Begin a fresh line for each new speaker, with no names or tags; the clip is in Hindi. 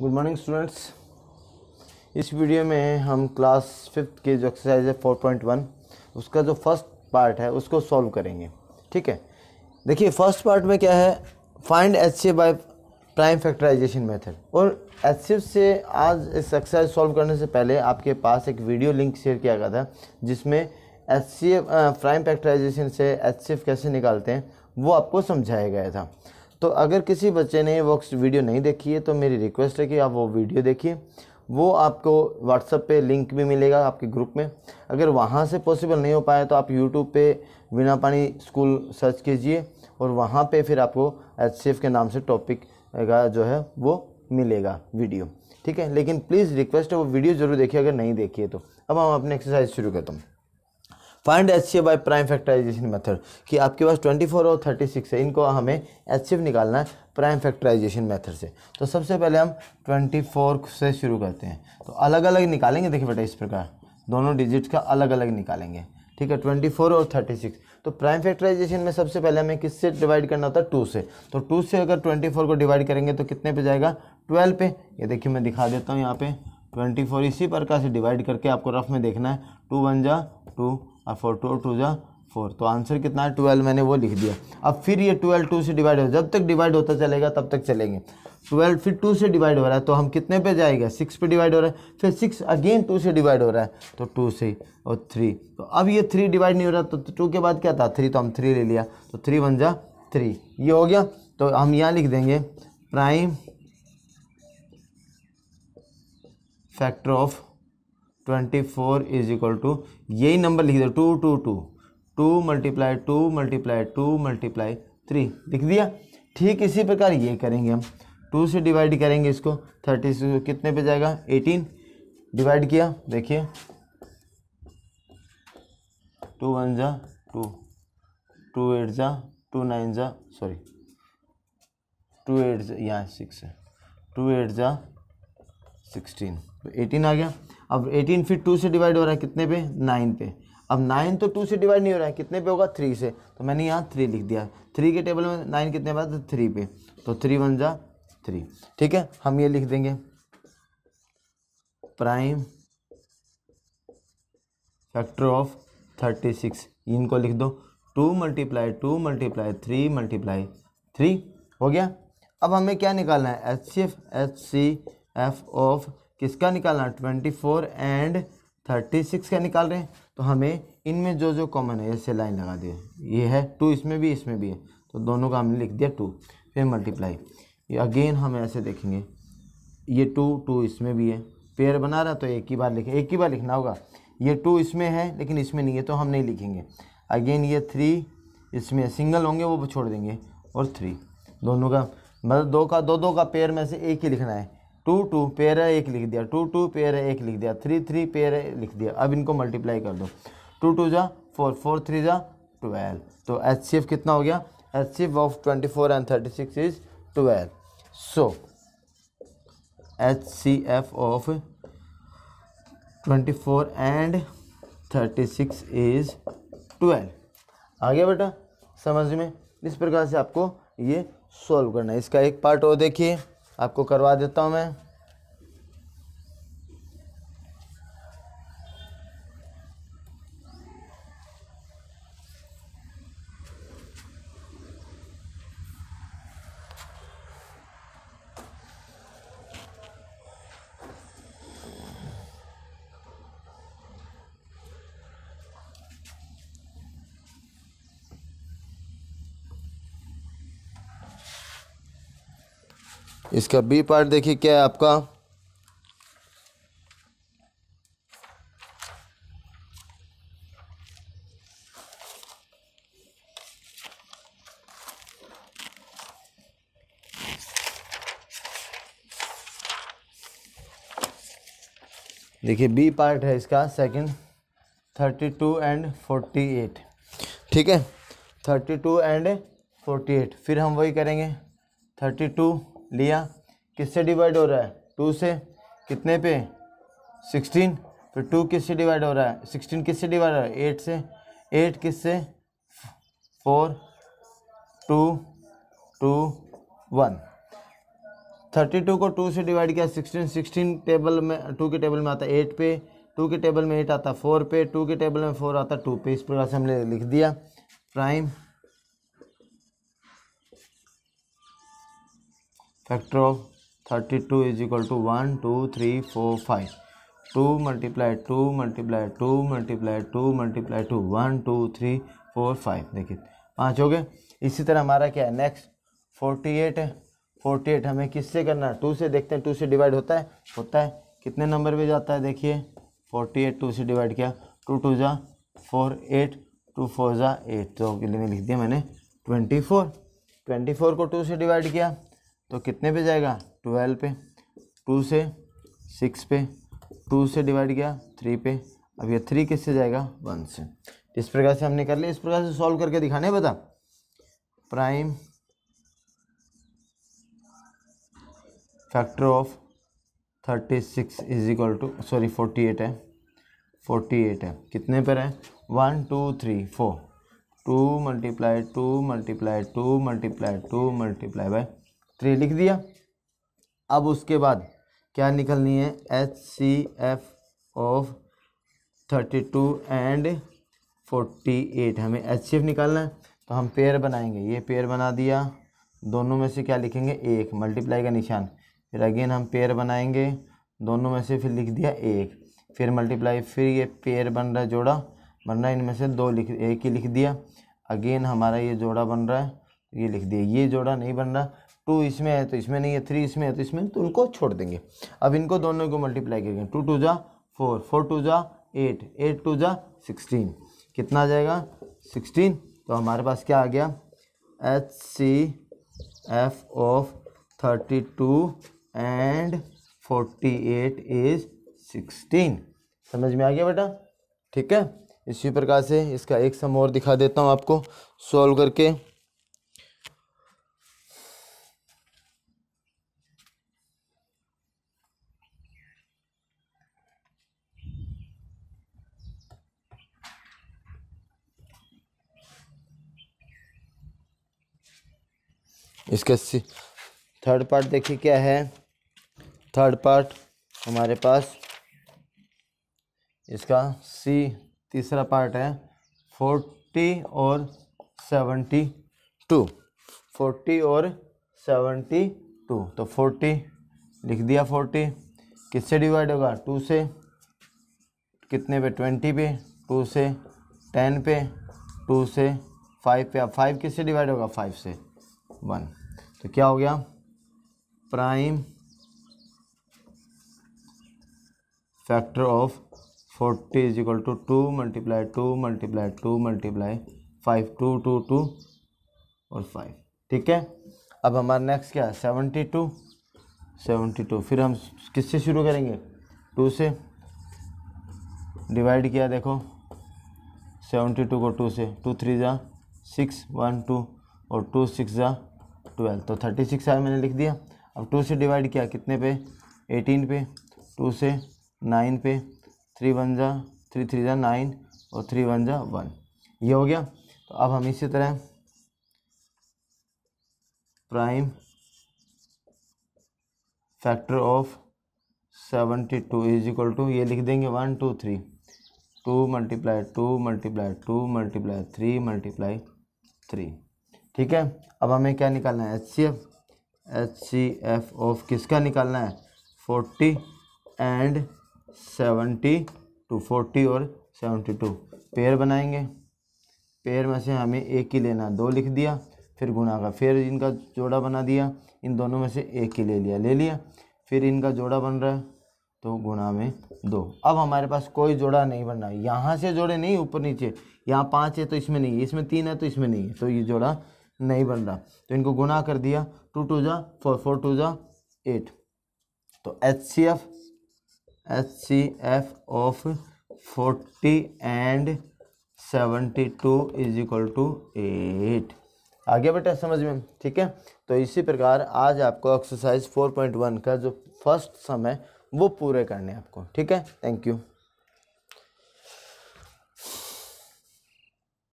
गुड मॉर्निंग स्टूडेंट्स इस वीडियो में हम क्लास फिफ्थ के जो एक्सरसाइज है फोर पॉइंट वन उसका जो फर्स्ट पार्ट है उसको सॉल्व करेंगे ठीक है देखिए फर्स्ट पार्ट में क्या है find H C by prime factorisation method और एच से आज इस एक्सरसाइज सॉल्व करने से पहले आपके पास एक वीडियो लिंक शेयर किया गया था जिसमें एच सी प्राइम फैक्टराइजेशन से एच कैसे निकालते हैं वो आपको समझाया गया था तो अगर किसी बच्चे ने वो वीडियो नहीं देखी है तो मेरी रिक्वेस्ट है कि आप वो वीडियो देखिए वो आपको व्हाट्सअप पे लिंक भी मिलेगा आपके ग्रुप में अगर वहाँ से पॉसिबल नहीं हो पाया तो आप यूट्यूब पे बिना पानी स्कूल सर्च कीजिए और वहाँ पे फिर आपको एच के नाम से टॉपिक का जो है वो मिलेगा वीडियो ठीक है लेकिन प्लीज़ रिक्वेस्ट है वो वीडियो ज़रूर देखिए अगर नहीं देखिए तो अब हम अपनी एक्सरसाइज शुरू करता हूँ find H C by prime factorisation method कि आपके पास 24 और 36 है इनको हमें एच सी निकालना है प्राइम फैक्टराइजेशन मेथड से तो सबसे पहले हम 24 से शुरू करते हैं तो अलग अलग निकालेंगे देखिए बेटा इस प्रकार दोनों डिजिट्स का अलग अलग निकालेंगे ठीक है ट्वेंटी फोर और थर्टी सिक्स तो प्राइम फैक्टराइजेशन में सबसे पहले हमें किस डिवाइड करना होता है टू से तो टू से अगर ट्वेंटी फोर को डिवाइड करेंगे तो कितने पर जाएगा ट्वेल्व पे ये देखिए मैं दिखा देता हूँ यहाँ पे ट्वेंटी फोर इसी प्रकार से डिवाइड करके आपको रफ में देखना है टू वन जा टू और फोर टू टू ज़ा फोर तो आंसर कितना है ट्वेल्व मैंने वो लिख दिया अब फिर ये ट्वेल्व टू से डिवाइड हो जब तक डिवाइड होता चलेगा तब तक चलेंगे ट्वेल्व फिर टू से डिवाइड हो रहा है तो हम कितने पे जाएगा सिक्स पे डिवाइड हो रहा है फिर सिक्स अगेन टू से डिवाइड हो रहा है तो टू से और थ्री तो अब ये थ्री डिवाइड नहीं हो रहा तो टू के बाद क्या था थ्री तो हम थ्री ले लिया तो थ्री वन जा थ्री ये हो गया तो हम यहाँ लिख देंगे prime factor of twenty four is equal to यही नंबर लिख दो two two two two multiply two multiply two multiply three लिख दिया ठीक इसी प्रकार ये करेंगे हम टू से डिवाइड करेंगे इसको थर्टी से कितने पे जाएगा एटीन डिवाइड किया देखिए टू वन जा टू टू एट जा टू नाइन जा सॉरी टू एट जा यहाँ सिक्स है टू एट जा सिक्सटीन तो एटीन आ गया अब एटीन फिर टू से डिवाइड हो रहा है कितने पे नाइन पे अब नाइन तो टू से डिवाइड नहीं हो रहा है कितने पे होगा थ्री से तो मैंने यहाँ थ्री लिख दिया थ्री के टेबल में नाइन कितने पे तो थ्री पे तो थ्री वन जा थ्री ठीक है हम ये लिख देंगे prime factor of thirty six इनको लिख दो two multiply two multiply three multiply three हो गया अब हमें क्या निकालना है H C F H C F of किसका निकालना twenty four and thirty six का निकाल रहे हैं तो हमें इनमें जो जो कॉमन है ऐसे लाइन लगा दिए ये है टू इसमें भी इसमें भी है तो दोनों का हमने लिख दिया टू फिर मल्टीप्लाई ये अगेन हम ऐसे देखेंगे ये टू टू इसमें भी है पेयर बना रहा तो एक ही बार लिखे एक ही बार लिखना होगा ये टू इसमें है लेकिन इसमें नहीं है तो हम नहीं लिखेंगे अगेन ये थ्री इसमें सिंगल होंगे वो छोड़ देंगे और थ्री दोनों का मतलब दो का दो दो का पेयर में से एक ही लिखना है टू टू पेर एक लिख दिया टू टू पेर एक लिख दिया थ्री थ्री पेर लिख दिया अब इनको मल्टीप्लाई कर दो टू टू जा फोर फोर थ्री जा ट्वेल्व तो एच सी एफ कितना हो गया H C F of twenty four and thirty six is twelve so H C F of twenty four and thirty six is twelve आ गया बेटा समझ में इस प्रकार से आपको ये सॉल्व करना है इसका एक पार्ट और देखिए आपको करवा देता हूँ मैं इसका बी पार्ट देखिए क्या है आपका देखिए बी पार्ट है इसका second thirty two and forty eight ठीक है thirty two and forty eight फिर हम वही करेंगे थर्टी टू लिया किससे डिवाइड हो रहा है टू से कितने पे सिक्सटीन फिर टू किससे डिवाइड हो रहा है सिक्सटीन किससे डिवाइड हो रहा है एट से एट किससे four two two one thirty two को टू से डिवाइड किया सिक्सटीन सिक्सटीन टेबल में टू के टेबल में आता है एट पे टू के टेबल में एट आता है फोर पे टू के टेबल में फोर आता है टू पे इस प्रकार से हमने लिख दिया prime factor of thirty two is equal to one two three four five two multiply two multiply two multiply two multiply two one two three four five देखिए पाँच हो गए इसी तरह हमारा क्या है नेक्स्ट फोर्टी एट है फोर्टी एट हमें किससे करना है टू से देखते हैं टू से डिवाइड होता है होता है कितने नंबर में जाता है देखिए फोर्टी एट टू से डिवाइड किया टू टू ज़ा फोर एट टू फोर ज़ा एट तो लिख दिया मैंने ट्वेंटी फोर ट्वेंटी फोर को टू से डिवाइड किया तो कितने पे जाएगा ट्वेल्व पे टू से सिक्स पे टू से डिवाइड किया थ्री पे अब ये थ्री किससे जाएगा वन से इस प्रकार से हमने कर लिया इस प्रकार से सॉल्व करके दिखाने बता prime factor of thirty six is equal to sorry forty eight है फोर्टी एट है कितने पर है one two three four two multiply two multiply two multiply two multiply by three लिख दिया अब उसके बाद क्या निकलनी है H C F of thirty two and forty eight हमें एच सी एफ निकालना है तो हम पेयर बनाएंगे ये पेयर बना दिया दोनों में से क्या लिखेंगे एक मल्टीप्लाई का निशान फिर अगेन हम पेयर बनाएंगे दोनों में से फिर लिख दिया एक फिर मल्टीप्लाई फिर ये पेयर बन रहा है जोड़ा बन रहा है इनमें से दो लिख एक ही लिख दिया अगेन हमारा ये जोड़ा बन रहा है तो ये लिख दिया ये जोड़ा नहीं बन रहा टू इसमें है तो इसमें नहीं है थ्री इसमें है तो इसमें तो उनको छोड़ देंगे अब इनको दोनों को मल्टीप्लाई करेंगे टू टू जा फोर फोर टू जा एट एट टू जा सिक्सटीन कितना आ जाएगा सिक्सटीन तो हमारे पास क्या आ गया H C F of thirty two and forty eight is sixteen समझ में आ गया बेटा ठीक है इसी प्रकार से इसका एक सम और दिखा देता हूँ आपको सॉल्व करके सी थर्ड पार्ट देखिए क्या है थर्ड पार्ट हमारे पास इसका सी तीसरा पार्ट है फोर्टी और सेवेंटी टू फोर्टी और सेवेंटी टू तो फोर्टी लिख दिया फोर्टी किससे डिवाइड होगा टू से कितने पे ट्वेंटी पे टू से टेन पे टू से फाइव पे अब फाइव किससे डिवाइड होगा फाइव से वन तो क्या हो गया prime factor of forty is equal to two multiply two multiply two multiply five two two two और फाइव ठीक है अब हमारा नेक्स्ट क्या है सेवेंटी टू सेवेंटी टू फिर हम किससे शुरू करेंगे टू से डिवाइड किया देखो सेवेंटी टू को टू से टू थ्री ज़ा सिक्स वन टू और टू सिक्स ज़ा ट्वेल्व तो थर्टी सिक्स आया मैंने लिख दिया अब टू से डिवाइड किया कितने पे एटीन पे टू से नाइन पे थ्री वन ज़ा थ्री थ्री ज़ा नाइन और थ्री वन ज़ा वन ये हो गया तो अब हम इसी तरह prime factor of seventy two is equal to ये लिख देंगे one two three two multiply two multiply two multiply three multiply three ठीक है अब हमें क्या निकालना है H C F H C F of किसका निकालना है forty and seventy two forty और सेवेंटी टू पेयर बनाएंगे पेयर में से हमें एक ही लेना दो लिख दिया फिर गुणा का फिर इनका जोड़ा बना दिया इन दोनों में से एक ही ले लिया ले लिया फिर इनका जोड़ा बन रहा है तो गुणा में दो अब हमारे पास कोई जोड़ा नहीं बन रहा यहाँ से जोड़े नहीं ऊपर नीचे यहाँ पाँच है तो इसमें नहीं है इसमें तीन है तो इसमें नहीं है तो ये जोड़ा नहीं बन रहा तो इनको गुना कर दिया टू टू जा फोर फोर टू जा एट तो H C F H C F of forty and seventy two is equal to eight आ गया बेटा समझ में ठीक है तो इसी प्रकार आज आपको एक्सरसाइज फोर पॉइंट वन का जो फर्स्ट सम है वो पूरे करने हैं आपको ठीक है थैंक यू